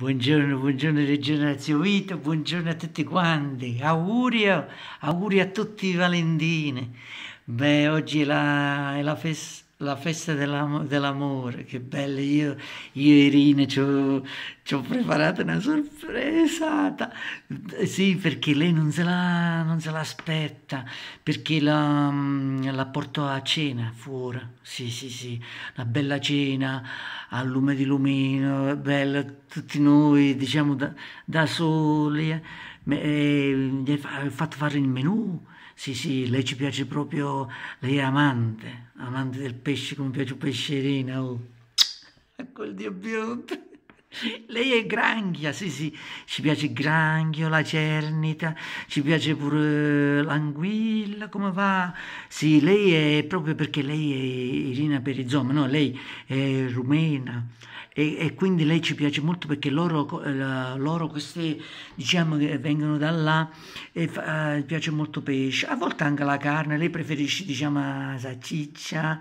Buongiorno, buongiorno Regione Vito, buongiorno a tutti quanti, auguri a, auguri a tutti Valentine. Beh, oggi è la, è la festa la festa dell'amore, che bella, io, io e Irina ci ho, preparato una sorpresa, sì perché lei non se, la, non se l'aspetta, perché la, mm, la porto a cena fuori, sì sì sì, una bella cena a lume di lumino, bella, tutti noi diciamo da, da soli, eh, eh gli ha fatto fare il menù, sì, sì, lei ci piace proprio, lei è amante, amante del pesce come piace un pescerino, oh. Quel dio biondo. Lei è granchia, sì sì, ci piace il granchio, la cernita, ci piace pure l'anguilla, come va? Sì, lei è proprio perché lei è Irina Perizoma, no, lei è rumena e, e quindi lei ci piace molto perché loro, eh, la, loro queste, diciamo che vengono da là e fa, eh, piace molto pesce, a volte anche la carne, lei preferisce diciamo salsiccia,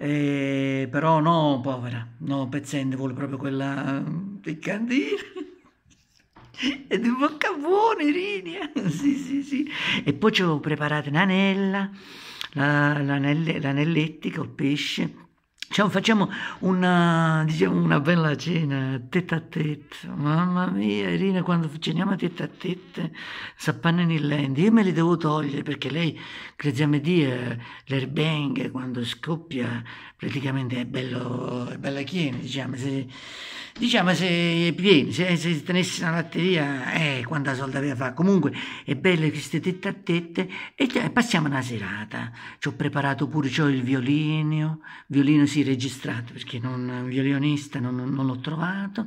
eh, però no, povera, no, pezzente, vuole proprio quella dei candini e dei boccaboni, Rini, eh? sì, sì, sì. E poi ci ho preparato un'anella, l'anelletti col pesce, cioè, facciamo una, diciamo, una bella cena tête a tête. Mamma mia, Irina, quando ceniamo tête a tête, sappanne nell'endi. Io me li devo togliere perché lei, crediamo di l'airbang, quando scoppia, praticamente è bello, è bella chiena, diciamo. Se, diciamo se è pieno, se, se tenessi una latteria, eh, quanta solda aveva fa. Comunque, è belle queste tette a tette e passiamo una serata. Ci ho preparato pure, ho il violino, violino si registrato perché non, un violinista non, non l'ho trovato.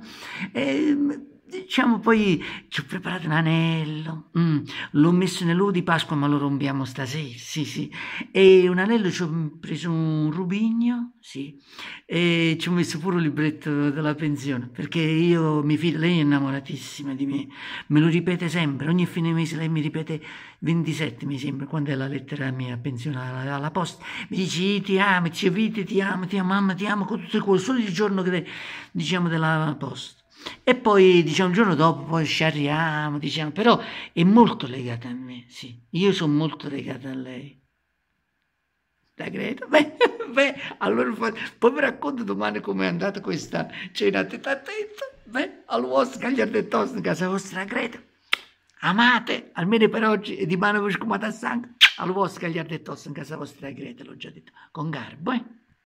E, ehm, Diciamo poi, ci ho preparato un anello, mm, l'ho messo nell'uovo di Pasqua ma lo rompiamo stasera, sì sì, e un anello ci ho preso un rubigno, sì, e ci ho messo pure un libretto della pensione, perché io, mi fido lei è innamoratissima di me, me lo ripete sempre, ogni fine mese lei mi ripete 27 mi sembra, quando è la lettera mia pensione alla posta, mi dice ti amo, ti vite, ti amo, ti amo, mamma, ti amo, con tutto il cuore, solo il giorno che, diciamo, della posta. E poi diciamo un giorno dopo poi ci arriviamo, diciamo, però è molto legata a me, sì. Io sono molto legata a lei. La Greta? Beh, beh allora poi mi racconto domani come è andata questa cena tête a tête. Beh, al vostro gagliardo tosto in casa vostra Greta. Amate, almeno per oggi, e di mano voi scumate a sangue. Al vostro gagliardo tosto in casa vostra Greta, l'ho già detto, con garbo, eh.